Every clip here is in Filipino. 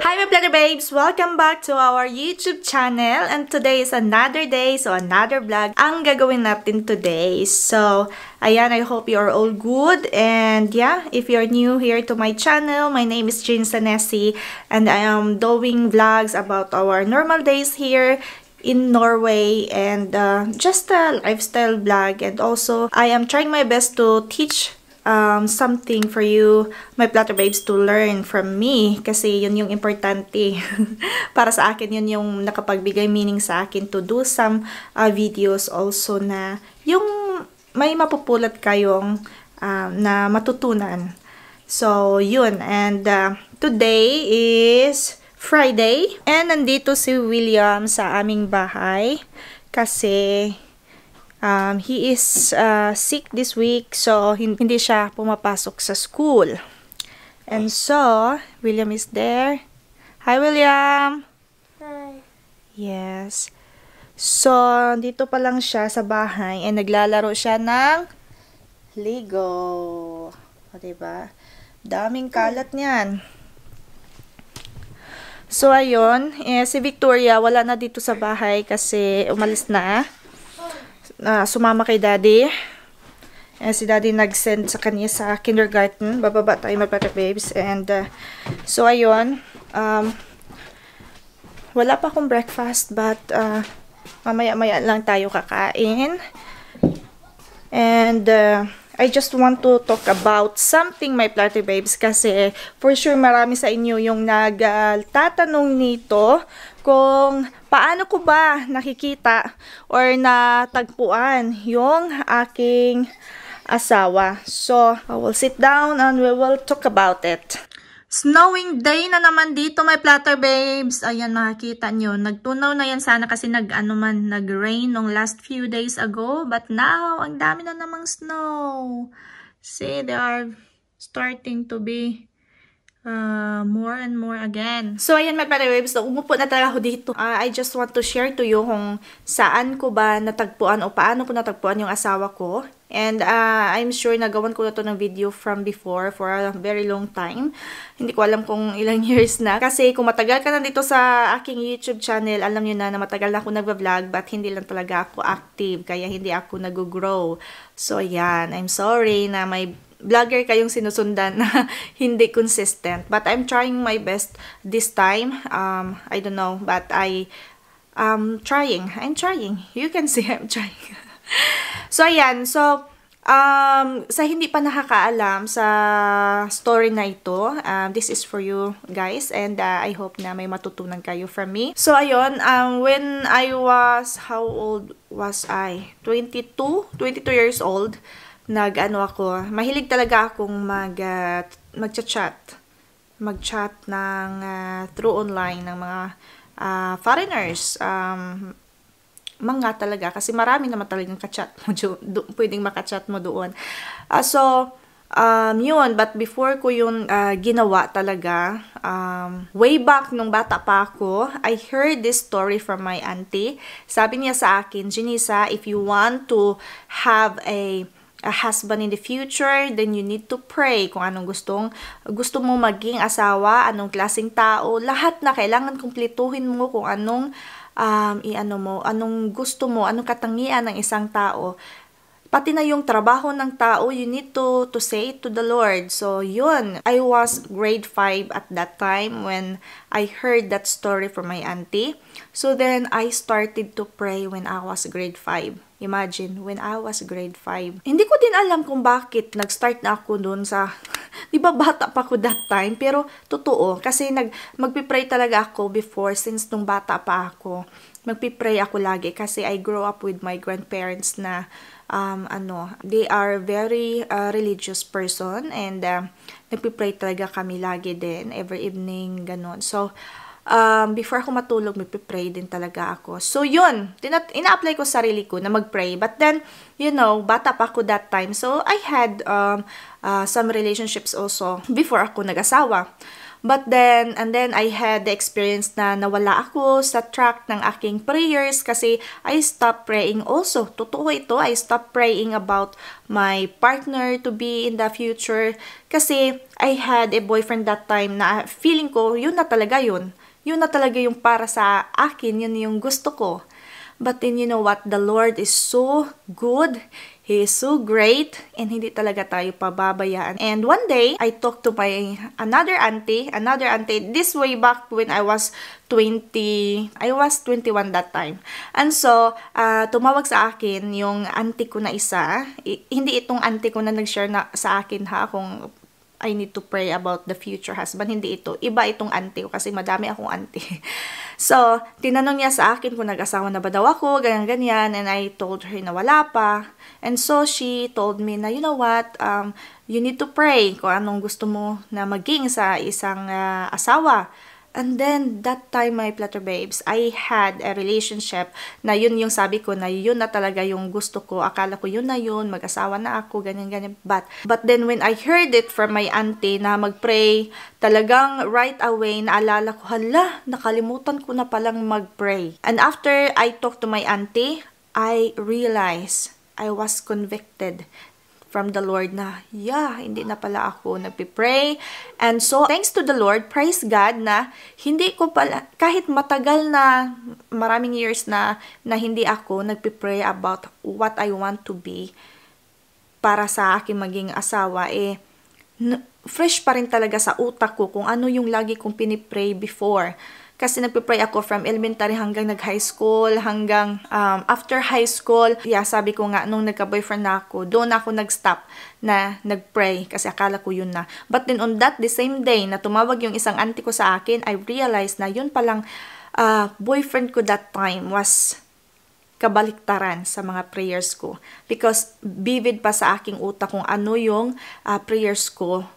Hi my planner babes! Welcome back to our YouTube channel and today is another day so another vlog ang gagawin natin today. So ayan, I hope you're all good and yeah, if you're new here to my channel, my name is Jean Sanesi and I am doing vlogs about our normal days here in Norway and uh, just a lifestyle blog and also I am trying my best to teach um, something for you, my platter babes, to learn from me. Kasi yun yung importante. Para sa akin, yun yung nakapagbigay meaning sa akin to do some uh, videos also na yung may mapupulat kayong um, na matutunan. So, yun. And uh, today is Friday. And nandito si William sa aming bahay kasi Um, he is uh, sick this week, so hindi siya pumapasok sa school. And so, William is there. Hi, William! Hi. Yes. So, dito pa lang siya sa bahay and naglalaro siya ng Lego. O, diba? Daming kalat niyan. So, ayun. Eh, si Victoria, wala na dito sa bahay kasi umalis na uh, sumama kay daddy. And eh, si daddy nag-send sa kanya sa kindergarten. Bababa tayo magpata babes. And uh, so ayun. Um, wala pa akong breakfast but uh, mamaya-maya lang tayo kakain. And uh, I just want to talk about something, my Platy Babes, kasi for sure marami sa inyo yung nagtatanong uh, nito kung paano ko ba nakikita or natagpuan yung aking asawa. So, I will sit down and we will talk about it. Snowing day na naman dito, my platter babes. Ayan, makikita nyo. Nagtunaw na yan sana kasi nag-ano man, nag-rain nung last few days ago. But now, ang dami na namang snow. See, they are starting to be uh, more and more again. So, ayan mga parawaves, so, umupo na talaga ako dito. Uh, I just want to share to you kung saan ko ba natagpuan o paano ko natagpuan yung asawa ko. And uh, I'm sure nagawan ko na to ng video from before for a very long time. Hindi ko alam kung ilang years na. Kasi kung matagal ka na dito sa aking YouTube channel, alam niyo na na matagal na ako nagva-vlog but hindi lang talaga ako active. Kaya hindi ako nag-grow. So, ayan. I'm sorry na may vlogger kayong sinusundan na hindi consistent. But I'm trying my best this time. Um, I don't know, but I um trying. I'm trying. You can see I'm trying. so, ayan. So, um, sa hindi pa nakakaalam sa story na ito, um, this is for you guys and uh, I hope na may matutunan kayo from me. So, ayun. Um, when I was, how old was I? 22? 22 years old nag-ano ako, mahilig talaga akong mag, uh, magcha-chat. Mag-chat ng uh, through online ng mga uh, foreigners. Um, mga talaga. Kasi marami naman talagang kachat mo. Do, pwedeng makachat mo doon. Uh, so, um, yun. But before ko yun uh, ginawa talaga, um, way back nung bata pa ako, I heard this story from my auntie. Sabi niya sa akin, Janisa, if you want to have a a husband in the future, then you need to pray kung anong gustong, gusto mo maging asawa, anong klaseng tao, lahat na kailangan kumpletuhin mo kung anong um, iano mo, anong gusto mo, anong katangian ng isang tao. Pati na yung trabaho ng tao, you need to, to say it to the Lord. So, yun. I was grade 5 at that time when I heard that story from my auntie. So, then I started to pray when I was grade 5. Imagine, when I was grade 5. Hindi ko din alam kung bakit nag-start na ako noon sa... di ba bata pa ako that time? Pero totoo, kasi nag, magpipray talaga ako before since nung bata pa ako. Magpipray ako lagi kasi I grew up with my grandparents na um, ano, they are very uh, religious person and uh, nagpipray talaga kami lagi din every evening, ganun. So, um, before ako matulog, magpe-pray din talaga ako. So, yun, ina-apply ko sarili ko na mag-pray. But then, you know, bata pa ako that time. So, I had um, uh, some relationships also before ako nag-asawa. But then, and then I had the experience na nawala ako sa track ng aking prayers kasi I stopped praying also. Totoo ito, I stopped praying about my partner to be in the future kasi I had a boyfriend that time na feeling ko, yun na talaga yun. Yun na talaga yung para sa akin, yun yung gusto ko. But then you know what, the Lord is so good, He is so great, and hindi talaga tayo pababayaan. And one day, I talked to my another auntie, another auntie, this way back when I was 20, I was 21 that time. And so, uh, tumawag sa akin yung auntie ko na isa, I, hindi itong auntie ko na nag-share na sa akin ha, kung I need to pray about the future husband. Hindi ito. Iba itong auntie ko kasi madami akong auntie. so, tinanong niya sa akin kung nag-asawa na ba daw ako, ganyan-ganyan. And I told her na wala pa. And so, she told me na, you know what, um, you need to pray kung anong gusto mo na maging sa isang uh, asawa. And then, that time, my Platter Babes, I had a relationship na yun yung sabi ko na yun na talaga yung gusto ko. Akala ko yun na yun, mag-asawa na ako, ganyan-ganyan. But, but then when I heard it from my auntie na mag-pray, talagang right away, naalala ko, hala, nakalimutan ko na palang mag-pray. And after I talked to my auntie, I realized I was convicted from the Lord na, yeah, hindi na pala ako nagpipray. And so, thanks to the Lord, praise God na hindi ko pala, kahit matagal na, maraming years na, na hindi ako nagpipray about what I want to be para sa aking maging asawa, eh, fresh pa rin talaga sa utak ko kung ano yung lagi kong pinipray before kasi nagpe-pray ako from elementary hanggang nag-high school, hanggang um, after high school. Yeah, sabi ko nga, nung nagka-boyfriend na ako, doon ako nag-stop na nag-pray kasi akala ko yun na. But then on that, the same day na tumawag yung isang auntie ko sa akin, I realized na yun palang uh, boyfriend ko that time was kabaliktaran sa mga prayers ko. Because vivid pa sa aking utak kung ano yung uh, prayers ko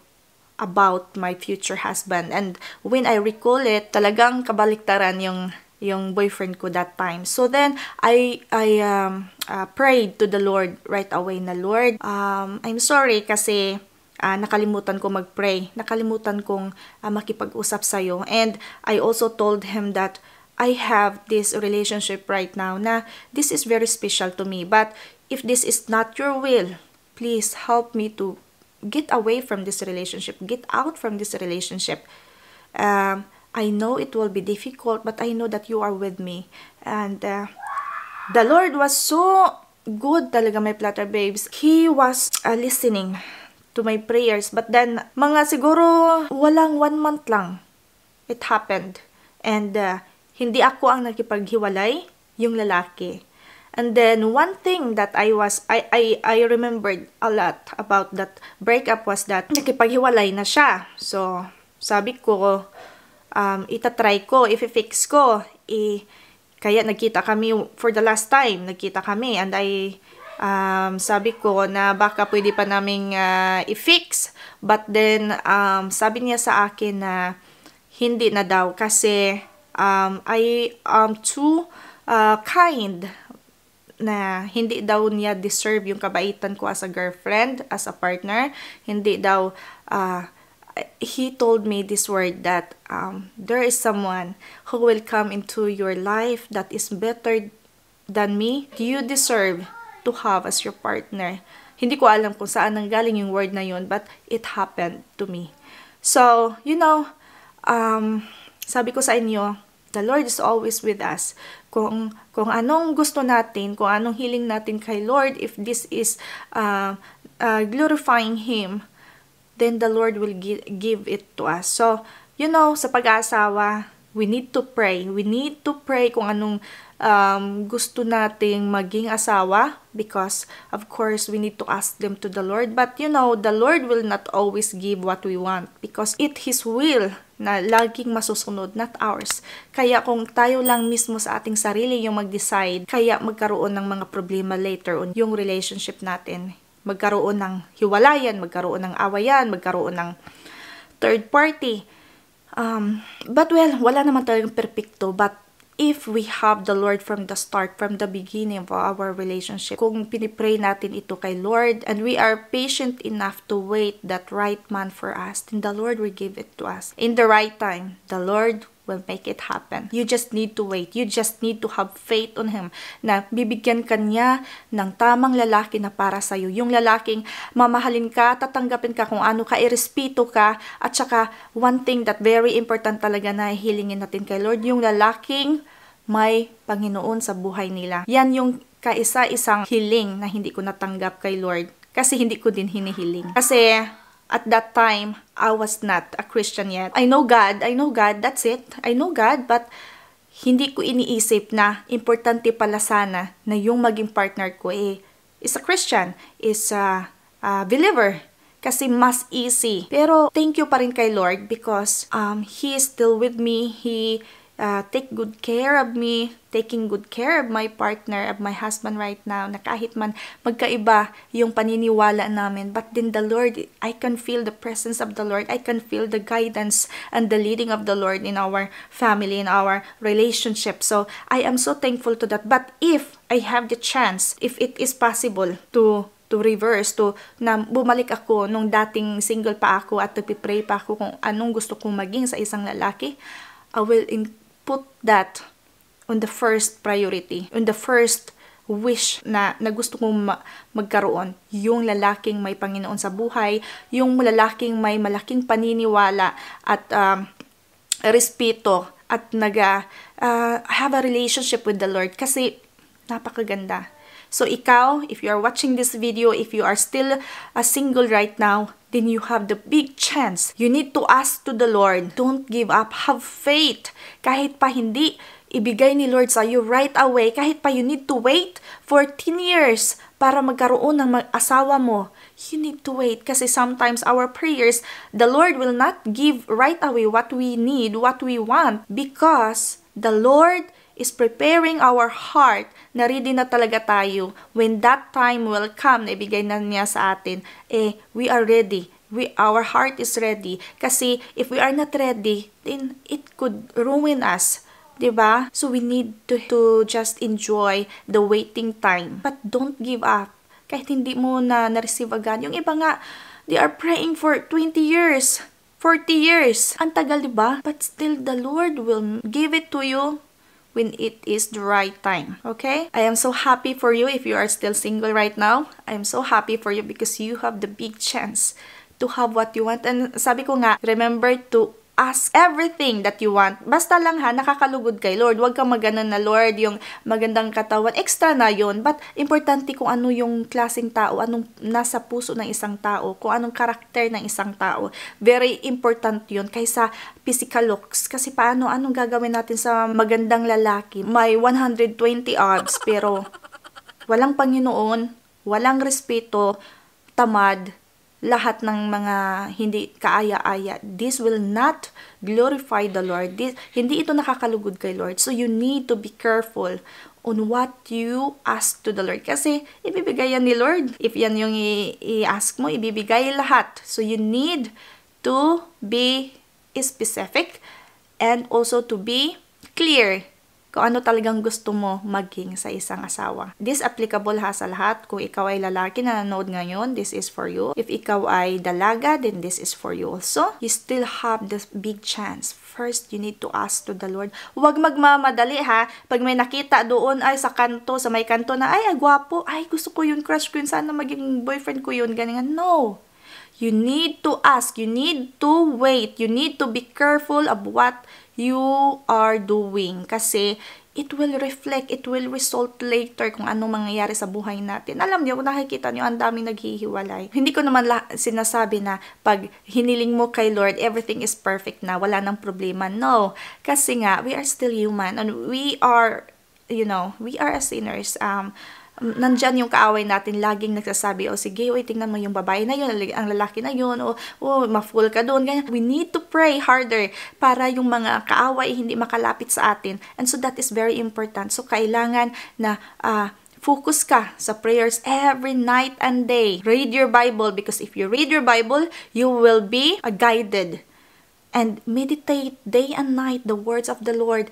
about my future husband. And when I recall it, talagang kabaliktaran yung yung boyfriend ko that time. So then I I um, uh, prayed to the Lord right away na Lord, um, I'm sorry kasi uh, nakalimutan ko magpray. Nakalimutan kong uh, makipag-usap sa iyo. And I also told him that I have this relationship right now na this is very special to me. But if this is not your will, please help me to get away from this relationship, get out from this relationship. Um, I know it will be difficult, but I know that you are with me. And uh, the Lord was so good talaga my platter babes. He was uh, listening to my prayers. But then, mga siguro walang one month lang, it happened. And uh, hindi ako ang nakipaghiwalay, yung lalaki. And then one thing that I was I I I remembered a lot about that breakup was that nakipaghiwalay na siya. So sabi ko um itatry ko, ifi fix ko. I kaya nagkita kami for the last time, nagkita kami and I um, sabi ko na baka pwede pa naming uh, i-fix. But then um, sabi niya sa akin na hindi na daw kasi um, I am too uh, kind na hindi daw niya deserve yung kabaitan ko as a girlfriend, as a partner. Hindi daw, uh, he told me this word that um, there is someone who will come into your life that is better than me. You deserve to have as your partner. Hindi ko alam kung saan nanggaling yung word na yun, but it happened to me. So, you know, um, sabi ko sa inyo, The Lord is always with us. Kung, kung anong gusto natin, kung anong hiling natin kay Lord, if this is uh, uh, glorifying Him, then the Lord will give it to us. So, you know, sa pag-aasawa, We need to pray. We need to pray kung anong um, gusto nating maging asawa because of course we need to ask them to the Lord. But you know, the Lord will not always give what we want because it His will na laging masusunod, not ours. Kaya kung tayo lang mismo sa ating sarili yung mag-decide, kaya magkaroon ng mga problema later on yung relationship natin. Magkaroon ng hiwalayan, magkaroon ng awayan, magkaroon ng third party. Um, but well, wala naman talagang perfecto. But if we have the Lord from the start, from the beginning of our relationship, kung pinipray natin ito kay Lord, and we are patient enough to wait that right man for us, then the Lord will give it to us. In the right time, the Lord will make it happen. You just need to wait. You just need to have faith on Him na bibigyan ka niya ng tamang lalaki na para sa'yo. Yung lalaking mamahalin ka, tatanggapin ka kung ano ka, irespeto ka, at saka one thing that very important talaga na hilingin natin kay Lord, yung lalaking may Panginoon sa buhay nila. Yan yung kaisa-isang healing na hindi ko natanggap kay Lord kasi hindi ko din hinihiling. Kasi at that time, I was not a Christian yet. I know God, I know God, that's it. I know God, but hindi ko iniisip na importante pala sana na yung maging partner ko eh, is a Christian, is a, a believer, kasi mas easy. Pero thank you pa rin kay Lord because um, He is still with me. He uh, take good care of me, taking good care of my partner, of my husband right now, na kahit man magkaiba yung paniniwala namin, but then the Lord, I can feel the presence of the Lord, I can feel the guidance and the leading of the Lord in our family, in our relationship. So, I am so thankful to that. But if I have the chance, if it is possible to to reverse, to na bumalik ako nung dating single pa ako at to pray pa ako kung anong gusto kong maging sa isang lalaki, I will in put that on the first priority, on the first wish na, na gusto kong ma- magkaroon. Yung lalaking may Panginoon sa buhay, yung lalaking may malaking paniniwala at um, respeto at naga uh, ah, have a relationship with the Lord kasi napakaganda. So ikaw, if you are watching this video, if you are still a single right now, then you have the big chance. You need to ask to the Lord. Don't give up. Have faith. Kahit pa hindi, ibigay ni Lord sa you right away. Kahit pa you need to wait 14 years para magkaroon ng asawa mo. You need to wait kasi sometimes our prayers, the Lord will not give right away what we need, what we want because the Lord is preparing our heart na ready na talaga tayo when that time will come na ibigay na niya sa atin, eh, we are ready. We, our heart is ready. Kasi if we are not ready, then it could ruin us. Diba? So we need to, to just enjoy the waiting time. But don't give up. Kahit hindi mo na na-receive agad. Yung iba nga, they are praying for 20 years, 40 years. Ang tagal, diba? But still the Lord will give it to you when it is the right time. Okay? I am so happy for you if you are still single right now. I am so happy for you because you have the big chance to have what you want. And sabi ko nga, remember to ask everything that you want. Basta lang ha, nakakalugod kay Lord. Huwag kang maganan na Lord, yung magandang katawan. Extra na yon But importante kung ano yung klaseng tao, anong nasa puso ng isang tao, kung anong karakter ng isang tao. Very important yon kaysa physical looks. Kasi paano, anong gagawin natin sa magandang lalaki? May 120 odds, pero walang Panginoon, walang respeto, tamad, lahat ng mga hindi kaaya-aya. This will not glorify the Lord. This, hindi ito nakakalugod kay Lord. So you need to be careful on what you ask to the Lord. Kasi ibibigay yan ni Lord. If yan yung i-ask mo, ibibigay lahat. So you need to be specific and also to be clear kung ano talagang gusto mo maging sa isang asawa. This applicable ha sa lahat. Kung ikaw ay lalaki na nanood ngayon, this is for you. If ikaw ay dalaga, then this is for you also. You still have this big chance. First, you need to ask to the Lord. Huwag magmamadali ha. Pag may nakita doon ay sa kanto, sa may kanto na, ay, gwapo. ay, gusto ko yun, crush ko yun, sana maging boyfriend ko yun, ganyan. No. You need to ask. You need to wait. You need to be careful of what you are doing. Kasi it will reflect, it will result later kung anong mangyayari sa buhay natin. Alam niyo, kung nakikita niyo, ang daming naghihiwalay. Hindi ko naman sinasabi na pag hiniling mo kay Lord, everything is perfect na, wala nang problema. No, kasi nga, we are still human and we are, you know, we are as sinners. Um, nandyan yung kaaway natin laging nagsasabi, oh, sige, oh, tingnan mo yung babae na yun, ang lalaki na yun, o oh, ma-fool ka doon, ganyan. We need to pray harder para yung mga kaaway hindi makalapit sa atin. And so that is very important. So kailangan na uh, focus ka sa prayers every night and day. Read your Bible because if you read your Bible, you will be guided. And meditate day and night the words of the Lord.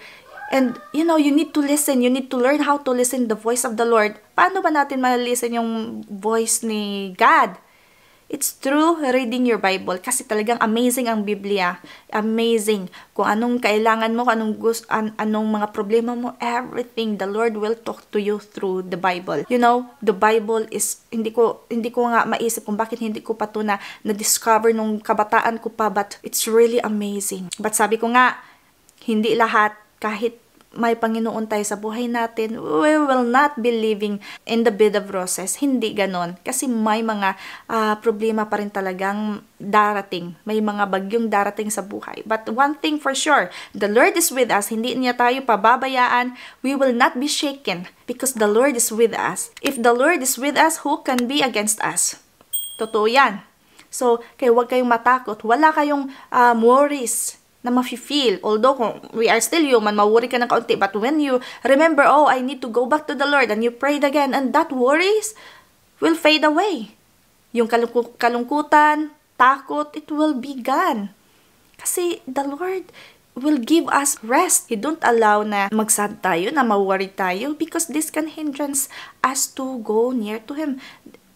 And, you know, you need to listen. You need to learn how to listen the voice of the Lord. Paano ba natin malilisten yung voice ni God? It's through reading your Bible. Kasi talagang amazing ang Biblia. Amazing. Kung anong kailangan mo, anong, gusto, an anong mga problema mo, everything, the Lord will talk to you through the Bible. You know, the Bible is, hindi ko, hindi ko nga maisip kung bakit hindi ko pa to na, na-discover nung kabataan ko pa, but it's really amazing. But sabi ko nga, hindi lahat kahit may Panginoon tayo sa buhay natin, we will not be living in the bed of roses. Hindi ganon. Kasi may mga uh, problema pa rin talagang darating. May mga bagyong darating sa buhay. But one thing for sure, the Lord is with us. Hindi niya tayo pababayaan. We will not be shaken because the Lord is with us. If the Lord is with us, who can be against us? Totoo yan. So, kaya huwag kayong matakot. Wala kayong um, worries na mafe-feel. Although kung we are still human, mawori ka ng kaunti. But when you remember, oh, I need to go back to the Lord, and you prayed again, and that worries will fade away. Yung kalung kalungkutan, takot, it will be gone. Kasi the Lord will give us rest. He don't allow na magsad tayo, na mawari tayo because this can hindrance us to go near to Him.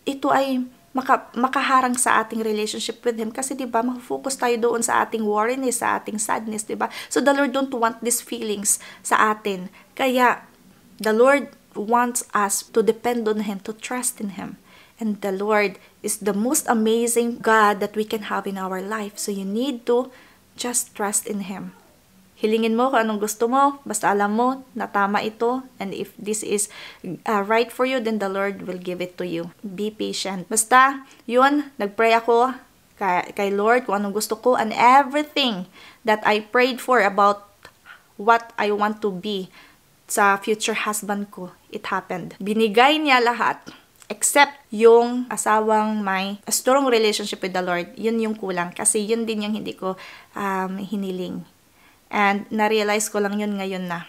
Ito ay maka, makaharang sa ating relationship with Him. Kasi, di ba, mag-focus tayo doon sa ating worriness, sa ating sadness, di ba? So, the Lord don't want these feelings sa atin. Kaya, the Lord wants us to depend on Him, to trust in Him. And the Lord is the most amazing God that we can have in our life. So, you need to just trust in Him. Hilingin mo kung anong gusto mo, basta alam mo na tama ito, and if this is uh, right for you, then the Lord will give it to you. Be patient. Basta, yun, nagpray ako kay, kay Lord kung anong gusto ko, and everything that I prayed for about what I want to be sa future husband ko, it happened. Binigay niya lahat except yung asawang may strong relationship with the Lord, yun yung kulang. Kasi yun din yung hindi ko um, hiniling. And na-realize ko lang yun ngayon na,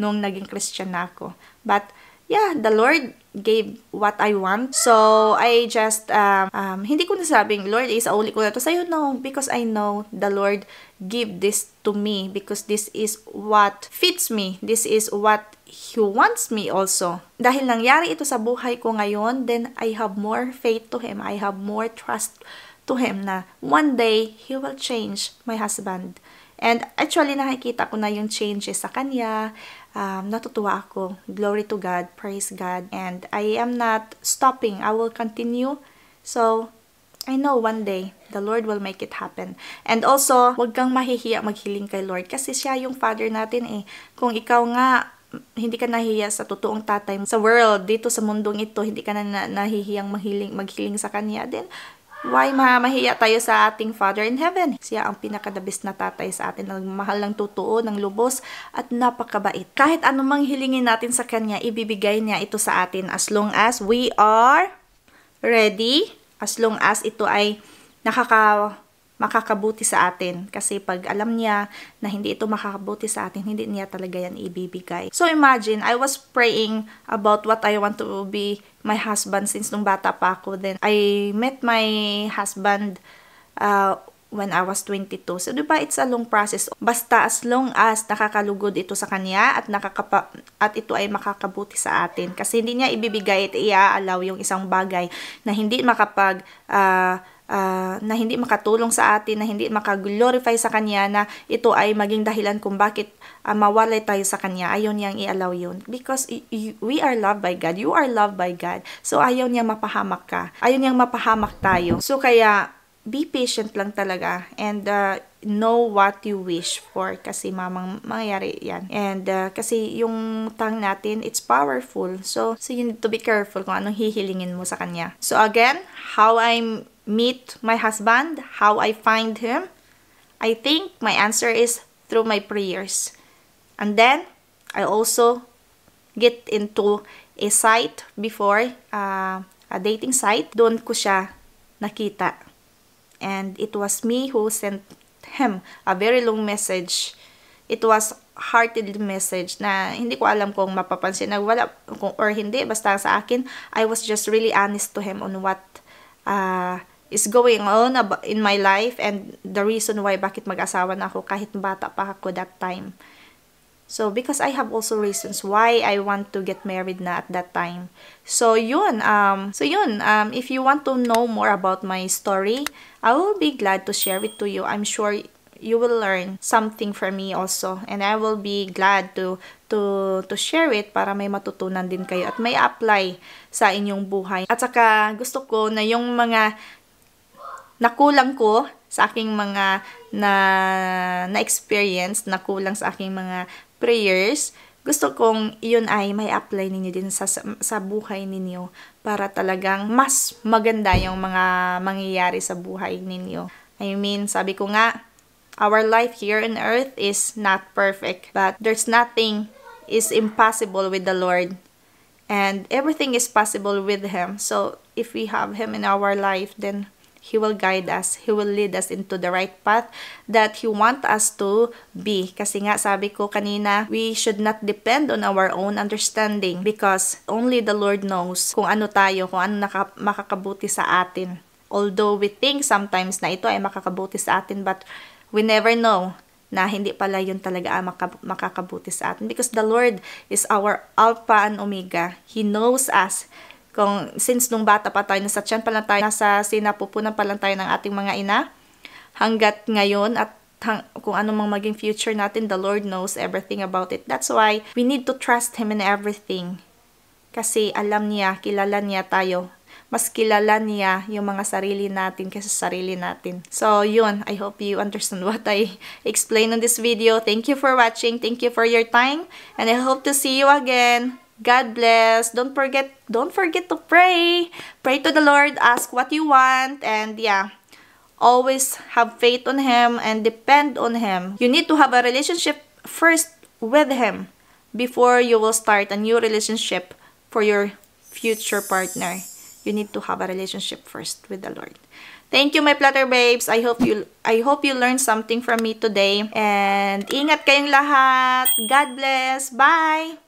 nung naging Christian na ako. But yeah, the Lord gave what I want. So, I just, um, um, hindi ko nasabing, Lord, is isauli ko na to sa'yo. No, because I know the Lord give this to me because this is what fits me. This is what He wants me also. Dahil nangyari ito sa buhay ko ngayon, then I have more faith to Him. I have more trust to Him na one day, He will change my husband. And actually, nakikita ko na yung changes sa kanya. Um, natutuwa ako. Glory to God. Praise God. And I am not stopping. I will continue. So, I know one day, the Lord will make it happen. And also, huwag kang mahihiya maghiling kay Lord kasi siya yung Father natin eh. Kung ikaw nga hindi ka nahihiya sa totoong tatay sa world, dito sa mundong ito, hindi ka na nahihiyang maghiling, maghiling sa kanya, then Why mamahiya tayo sa ating Father in Heaven? Siya ang pinakadabis na tatay sa atin, ang mahal ng totoo, ng lubos, at napakabait. Kahit anumang hilingin natin sa Kanya, ibibigay niya ito sa atin as long as we are ready, as long as ito ay nakaka makakabuti sa atin. Kasi pag alam niya na hindi ito makakabuti sa atin, hindi niya talaga yan ibibigay. So imagine, I was praying about what I want to be my husband since nung bata pa ako. Then I met my husband uh, when I was 22. So, di ba, it's a long process. Basta as long as nakakalugod ito sa kanya at, nakakapa at ito ay makakabuti sa atin. Kasi hindi niya ibibigay at iaalaw yung isang bagay na hindi makapag uh, uh, na hindi makatulong sa atin, na hindi makaglorify sa Kanya, na ito ay maging dahilan kung bakit uh, mawalay tayo sa Kanya. Ayaw niyang i-allow yun. Because we are loved by God. You are loved by God. So, ayaw niya mapahamak ka. Ayaw niyang mapahamak tayo. So, kaya, be patient lang talaga. And, uh, know what you wish for kasi mamang mangyayari yan. And uh, kasi yung tongue natin, it's powerful. So, so you need to be careful kung anong hihilingin mo sa kanya. So again, how I meet my husband, how I find him, I think my answer is through my prayers. And then, I also get into a site before, uh, a dating site. Doon ko siya nakita. And it was me who sent hem, a very long message. It was hearted message na hindi ko alam kung mapapansin na wala kung or hindi basta sa akin I was just really honest to him on what uh, is going on in my life and the reason why bakit mag-asawa na ako kahit bata pa ako that time. So, because I have also reasons why I want to get married na at that time. So, yun. Um, so, yun. Um, if you want to know more about my story, I will be glad to share it to you. I'm sure you will learn something from me also and I will be glad to to to share it para may matutunan din kayo at may apply sa inyong buhay. At saka gusto ko na yung mga nakulang ko sa aking mga na na experience, nakulang sa aking mga prayers, gusto kong iyon ay may apply ninyo din sa, sa buhay ninyo para talagang mas maganda yung mga mangyayari sa buhay ninyo. I mean, sabi ko nga, our life here on earth is not perfect, but there's nothing is impossible with the Lord. And everything is possible with Him. So, if we have Him in our life, then He will guide us. He will lead us into the right path that He want us to be. Kasi nga, sabi ko kanina, we should not depend on our own understanding because only the Lord knows kung ano tayo, kung ano naka, makakabuti sa atin. Although we think sometimes na ito ay makakabuti sa atin, but we never know na hindi pala yun talaga ang makakabuti sa atin. Because the Lord is our Alpha and Omega. He knows us. Kung since nung bata pa tayo, nasa tiyan pa lang tayo, nasa sinapupunan pa lang tayo ng ating mga ina, hanggat ngayon at hang, kung ano mang maging future natin, the Lord knows everything about it. That's why we need to trust Him in everything. Kasi alam niya, kilala niya tayo. Mas kilala niya yung mga sarili natin kaysa sarili natin. So, yun. I hope you understand what I explained on this video. Thank you for watching. Thank you for your time. And I hope to see you again. God bless. Don't forget don't forget to pray. Pray to the Lord, ask what you want and yeah. Always have faith on him and depend on him. You need to have a relationship first with him before you will start a new relationship for your future partner. You need to have a relationship first with the Lord. Thank you my platter babes. I hope you I hope you learned something from me today and ingat kayong lahat. God bless. Bye.